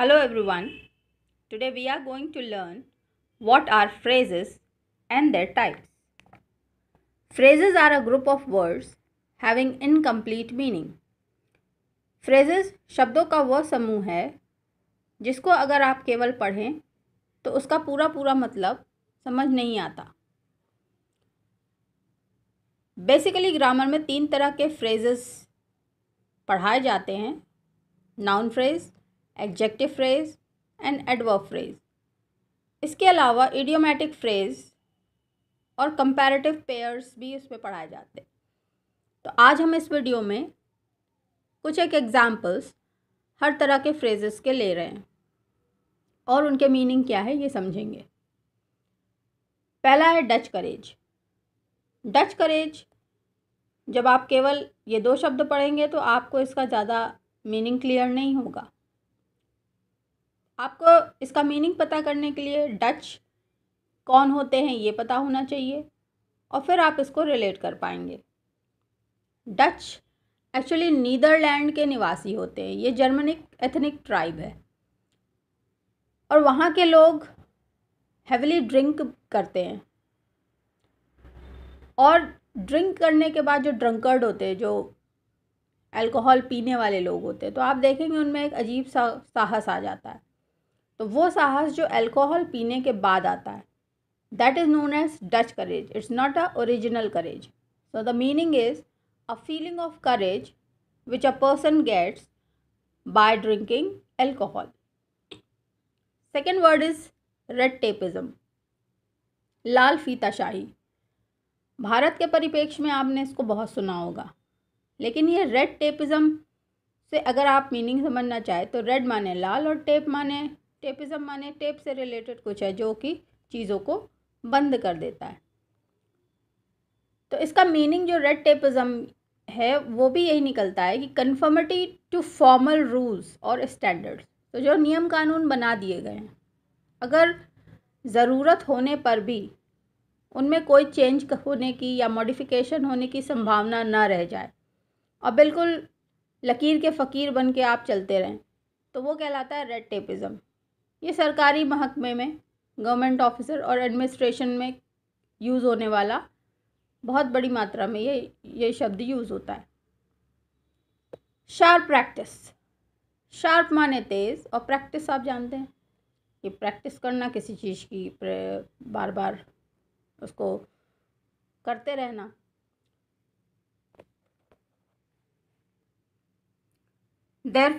Hello everyone. Today we are going to learn what are phrases and their types. Phrases are a group of words having incomplete meaning. Phrases शब्दों का वह समूह है जिसको अगर आप केवल पढ़ें तो उसका पूरा पूरा मतलब समझ नहीं आता बेसिकली ग्रामर में तीन तरह के फ्रेजेस पढ़ाए जाते हैं noun phrase adjective phrase and adverb phrase इसके अलावा इडियोमेटिक फ्रेज और कंपैरेटिव पेयर्स भी इसमें पढ़ाए जाते हैं तो आज हम इस वीडियो में कुछ एक एग्ज़ाम्पल्स हर तरह के फ्रेजेस के ले रहे हैं और उनके मीनिंग क्या है ये समझेंगे पहला है डच करेज डच करेज जब आप केवल ये दो शब्द पढ़ेंगे तो आपको इसका ज़्यादा मीनिंग क्लियर नहीं होगा आपको इसका मीनिंग पता करने के लिए डच कौन होते हैं ये पता होना चाहिए और फिर आप इसको रिलेट कर पाएंगे डच एक्चुअली नीदरलैंड के निवासी होते हैं ये जर्मनिक एथनिक ट्राइब है और वहाँ के लोग हैविली ड्रिंक करते हैं और ड्रिंक करने के बाद जो ड्रंकर्ड होते हैं जो अल्कोहल पीने वाले लोग होते हैं तो आप देखेंगे उनमें एक अजीब सा साहस आ जाता है तो वो साहस जो अल्कोहल पीने के बाद आता है that is known as Dutch courage it's not a original courage so the meaning is a feeling of courage which a person gets by drinking alcohol second word is red tapism लाल फीताशाही भारत के परिप्रेक्ष्य में आपने इसको बहुत सुना होगा लेकिन ये रेड टेपिज़म से अगर आप मीनिंग समझना चाहें तो रेड माने लाल और टेप माने टेपिज़म माने टेप से रिलेटेड कुछ है जो कि चीज़ों को बंद कर देता है तो इसका मीनिंग जो रेड टेपिज़म है वो भी यही निकलता है कि कन्फर्मिटी टू फॉर्मल रूल्स और स्टैंडर्ड्स तो जो नियम कानून बना दिए गए हैं अगर ज़रूरत होने पर भी उनमें कोई चेंज होने की या मॉडिफिकेशन होने की संभावना ना रह जाए और बिल्कुल लकीर के फ़कीर बन के आप चलते रहें तो वो कहलाता है रेड टेपिज़म ये सरकारी महकमे में गवर्नमेंट ऑफिसर और एडमिनिस्ट्रेशन में यूज़ होने वाला बहुत बड़ी मात्रा में ये ये शब्द यूज़ होता है शार्प प्रैक्टिस शार्प माने तेज़ और प्रैक्टिस आप जानते हैं कि प्रैक्टिस करना किसी चीज़ की बार बार उसको करते रहना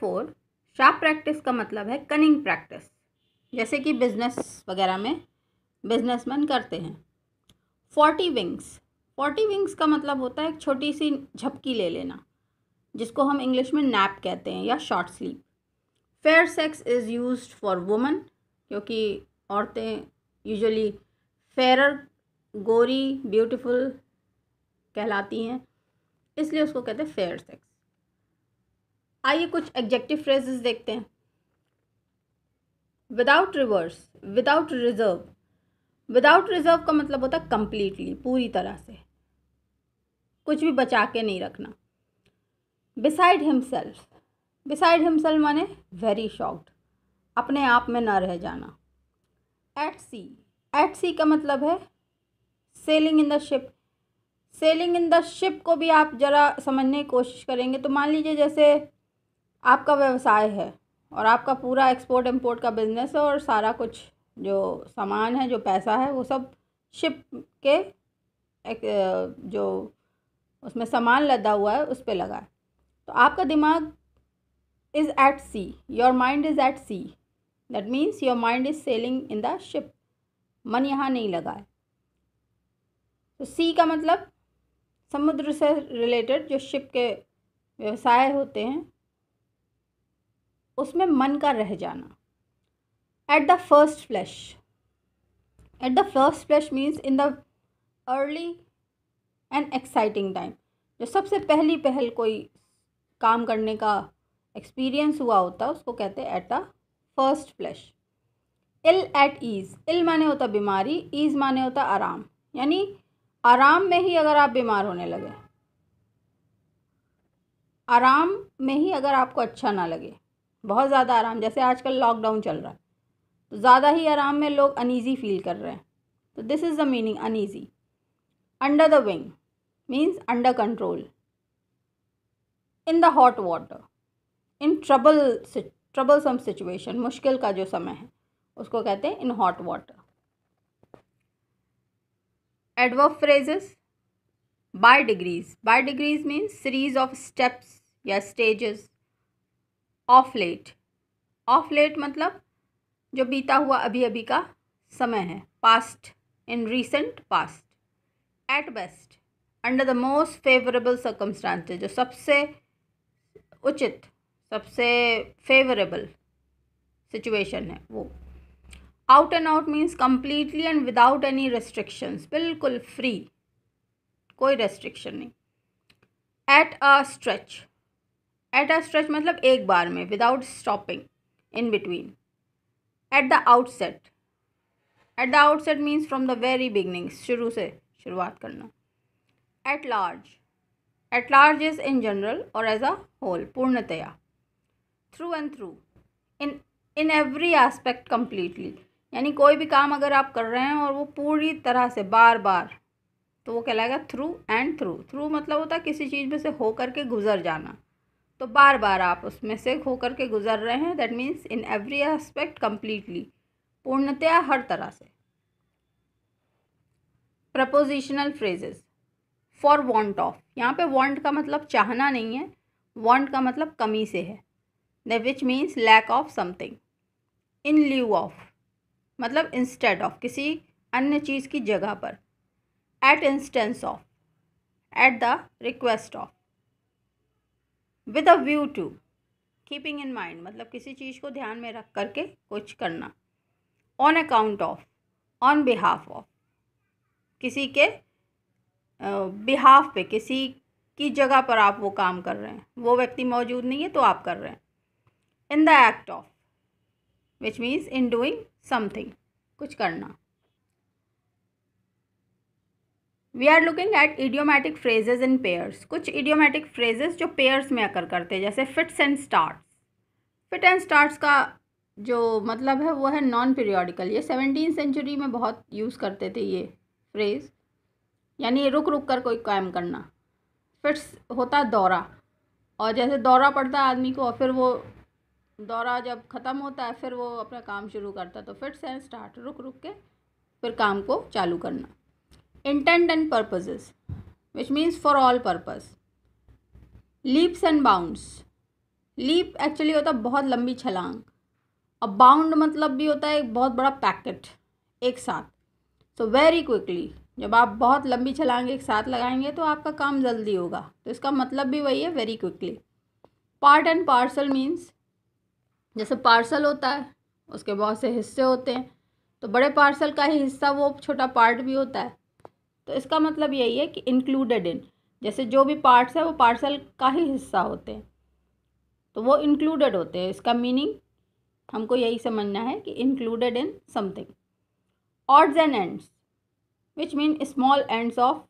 फोर शार्प प्रैक्टिस का मतलब है कनिंग प्रैक्टिस जैसे कि बिजनेस वगैरह में बिजनेसमैन करते हैं फोर्टी विंग्स फोर्टी विंग्स का मतलब होता है एक छोटी सी झपकी ले लेना जिसको हम इंग्लिश में नैप कहते हैं या short sleep fair sex is use for woman क्योंकि औरतें यूजली फेयर गोरी ब्यूटीफुल कहलाती हैं इसलिए उसको कहते हैं फेयर सेक्स आइए कुछ एग्जेक्टिव फ्रेजेस देखते हैं without reverse without reserve without reserve का मतलब होता है कंप्लीटली पूरी तरह से कुछ भी बचा के नहीं रखना बिसाइड हिमसेल्फ बिसाइड हिमसेल्फ माने वेरी शॉक्ड अपने आप में ना रह जाना एट सी एट सी का मतलब है sailing in the ship sailing in the ship को भी आप ज़रा समझने की कोशिश करेंगे तो मान लीजिए जैसे आपका व्यवसाय है और आपका पूरा एक्सपोर्ट इम्पोर्ट का बिज़नेस है और सारा कुछ जो सामान है जो पैसा है वो सब शिप के एक जो उसमें सामान लदा हुआ है उस पर लगा है तो आपका दिमाग is at sea your mind is at sea that means your mind is sailing in the ship मन यहाँ नहीं लगा है तो सी का मतलब समुद्र से रिलेटेड जो शिप के व्यवसाय होते हैं उसमें मन का रह जाना at the first flash at the first flash means in the early and exciting time जो सबसे पहली पहल कोई काम करने का एक्सपीरियंस हुआ होता है उसको कहते हैं at the first flash ill at ease ill माने होता बीमारी ईज़ माने होता आराम यानी आराम में ही अगर आप बीमार होने लगे आराम में ही अगर आपको अच्छा ना लगे बहुत ज़्यादा आराम जैसे आजकल लॉकडाउन चल रहा है तो ज़्यादा ही आराम में लोग अनईजी फील कर रहे हैं तो this is the meaning uneasy under the wing means under control in the hot water in trouble trouble some situation मुश्किल का जो समय है उसको कहते हैं in hot water adverb phrases by degrees by degrees means series of steps या stages of late of late मतलब जो बीता हुआ अभी अभी का समय है past in recent past at best under the most favourable circumstances जो सबसे उचित सबसे फेवरेबल सिचुएशन है वो out and out means completely and without any restrictions बिल्कुल फ्री कोई रेस्ट्रिक्शन नहीं at a stretch at a stretch मतलब एक बार में without stopping in between at the outset at the outset means from the very beginning शुरू से शुरुआत करना at large at large is in general और एज अ होल पूर्णतया through and through in in every aspect completely यानी कोई भी काम अगर आप कर रहे हैं और वो पूरी तरह से बार बार तो वो कहलाएगा थ्रू एंड थ्रू थ्रू मतलब होता है किसी चीज़ में से होकर के गुजर जाना तो बार बार आप उसमें से होकर के गुजर रहे हैं that means in every aspect completely पूर्णतया हर तरह से prepositional phrases for want of यहाँ पे वॉन्ट का मतलब चाहना नहीं है वॉन्ट का मतलब कमी से है the which means lack of something in lieu of मतलब इंस्टेड ऑफ किसी अन्य चीज़ की जगह पर at instance of at the request of with a view to keeping in mind मतलब किसी चीज़ को ध्यान में रख करके कुछ करना on account of on behalf of किसी के बिहाफ पे किसी की जगह पर आप वो काम कर रहे हैं वो व्यक्ति मौजूद नहीं है तो आप कर रहे हैं in the act of which means in doing something कुछ करना we are looking at idiomatic phrases in pairs कुछ इडियोमेटिक फ्रेजेज जो पेयर्स में अकर करते हैं जैसे fits and start fit and starts का जो मतलब है वो है नॉन पीरियोडिकल ये सेवनटीन सेंचुरी में बहुत यूज़ करते थे ये फ्रेज़ यानी रुक रुक कर कोई कायम करना फिट्स होता दौरा और जैसे दौरा पड़ता है आदमी को और फिर वो दौरा जब ख़त्म होता है फिर वो अपना काम शुरू करता है तो फिट्स एंड स्टार्ट रुक रुक के फिर काम को चालू करना intent and purposes which means for all purpose leaps and bounds leap actually होता है बहुत लंबी छलांग और bound मतलब भी होता है एक बहुत बड़ा पैकेट एक साथ सो वेरी क्विकली जब आप बहुत लंबी छलांग एक साथ लगाएंगे तो आपका काम जल्दी होगा तो इसका मतलब भी वही है very quickly part and parcel means जैसे पार्सल होता है उसके बहुत से हिस्से होते हैं तो बड़े पार्सल का ही हिस्सा वो छोटा पार्ट भी होता है तो इसका मतलब यही है कि इंक्लूडेड इन जैसे जो भी पार्ट्स है वो पार्सल का ही हिस्सा होते हैं तो वो इंक्लूडेड होते हैं इसका मीनिंग हमको यही समझना है कि included in something odds and ends which mean small ends of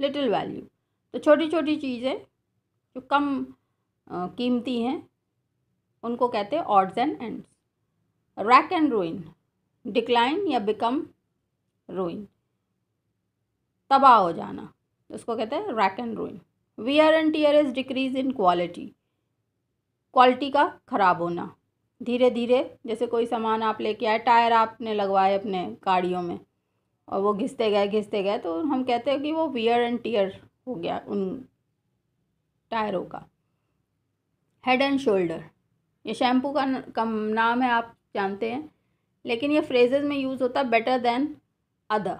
little value तो छोटी छोटी चीज़ें जो कम कीमती हैं उनको कहते हैं odds and ends rack and ruin decline या बिकम रोइन तबाह हो जाना उसको कहते हैं rack and ruin wear and tear is decrease in quality quality का ख़राब होना धीरे धीरे जैसे कोई सामान आप लेके आए टायर आपने लगवाए अपने गाड़ियों में और वो घिसते गए घिसते गए तो हम कहते हैं कि वो वियर एंड टीयर हो गया उन टायरों का हेड एंड शोल्डर ये शैम्पू का, कम नाम है आप जानते हैं लेकिन ये फ्रेजेज में यूज़ होता है बेटर देन अदर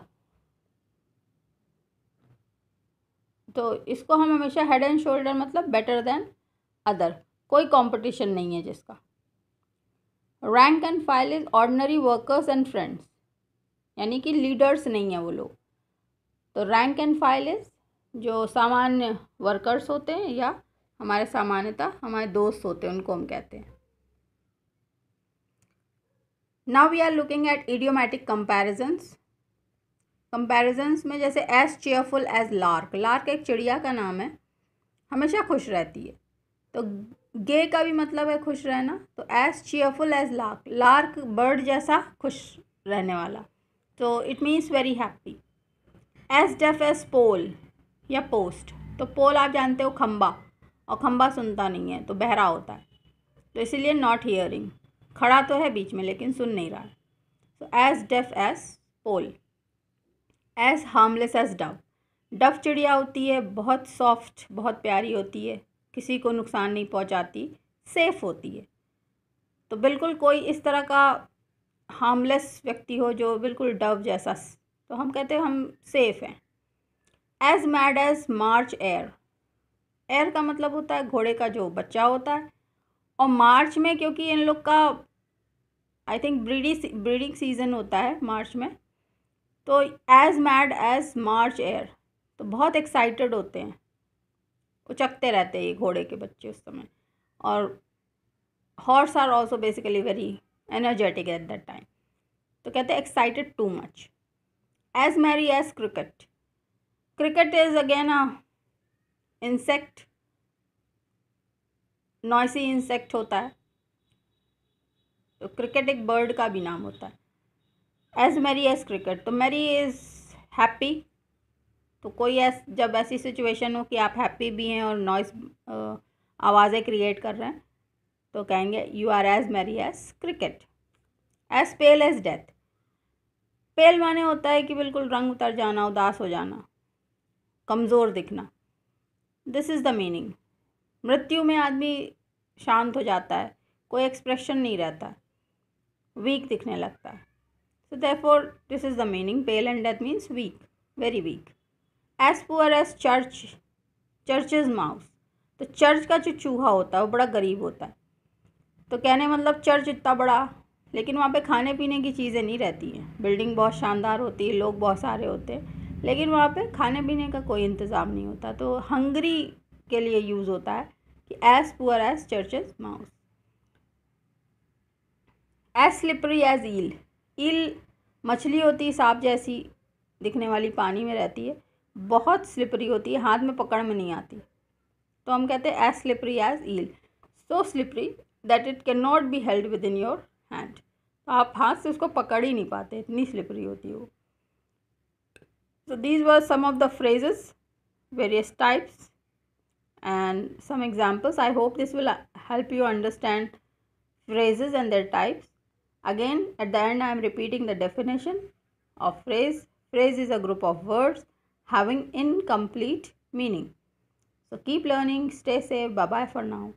तो इसको हम हमेशा हेड एंड शोल्डर मतलब बेटर देन अदर कोई कंपटीशन नहीं है जिसका rank and file is ordinary workers and friends यानी कि लीडर्स नहीं है वो लोग तो रैंक एंड फाइल इज जो सामान्य वर्कर्स होते हैं या हमारे सामान्यता हमारे दोस्त होते हैं उनको हम कहते हैं now we are looking at idiomatic comparisons comparisons में जैसे as cheerful as lark lark एक चिड़िया का नाम है हमेशा खुश रहती है तो गे का भी मतलब है खुश रहना तो as cheerful as lark lark bird जैसा खुश रहने वाला तो it means very happy as deaf as pole या पोस्ट तो पोल आप जानते हो खम्बा और खम्बा सुनता नहीं है तो बहरा होता है तो इसीलिए नॉट हियरिंग खड़ा तो है बीच में लेकिन सुन नहीं रहा है so as deaf as pole as harmless as dove dove चिड़िया होती है बहुत सॉफ्ट बहुत प्यारी होती है किसी को नुकसान नहीं पहुंचाती सेफ़ होती है तो बिल्कुल कोई इस तरह का हार्मलेस व्यक्ति हो जो बिल्कुल डव जैसा तो हम कहते हैं हम सेफ़ हैं as mad as March hare hare का मतलब होता है घोड़े का जो बच्चा होता है और मार्च में क्योंकि इन लोग का I think breeding breeding season होता है मार्च में तो as mad as March hare तो बहुत एक्साइटेड होते हैं उचकते रहते हैं ये घोड़े के बच्चे उस समय और horse are also basically very energetic at that time तो कहते हैं excited too much as merry as cricket cricket is again a insect noisy insect होता है तो क्रिकेट एक बर्ड का भी नाम होता है एज मैरी एज क्रिकेट तो मैरी इज़ हैप्पी तो कोई ऐस जब ऐसी सिचुएशन हो कि आप हैप्पी भी हैं और नॉइस आवाज़ें क्रिएट कर रहे हैं तो कहेंगे you are as merry as cricket as pale as death pale माने होता है कि बिल्कुल रंग उतर जाना उदास हो जाना कमज़ोर दिखना दिस इज़ द मीनिंग मृत्यु में आदमी शांत हो जाता है कोई एक्सप्रेशन नहीं रहता वीक दिखने लगता है So therefore, this is the meaning. Pale and death means weak, very weak. As poor as church, church's mouse. तो चर्च का जो चूहा होता है वो बड़ा गरीब होता है तो कहने मतलब चर्च इतना बड़ा लेकिन वहाँ पे खाने पीने की चीज़ें नहीं रहती हैं बिल्डिंग बहुत शानदार होती है लोग बहुत सारे होते हैं लेकिन वहाँ पे खाने पीने का कोई इंतज़ाम नहीं होता तो हंगरी के लिए यूज़ होता है कि as poor as churches mouse as slippery as eel eel मछली होती है सांप जैसी दिखने वाली पानी में रहती है बहुत स्लिपरी होती है हाथ में पकड़ में नहीं आती तो हम कहते हैं as slippery as eel so slippery that it can not be held with in your hand तो आप हाथ से उसको पकड़ ही नहीं पाते इतनी स्लिपरी होती है वो so these were some of the phrases various types and some examples I hope this will help you understand phrases and their types Again, at the end I am repeating the definition of phrase. Phrase is a group of words having incomplete meaning. So keep learning, stay safe, bye bye for now.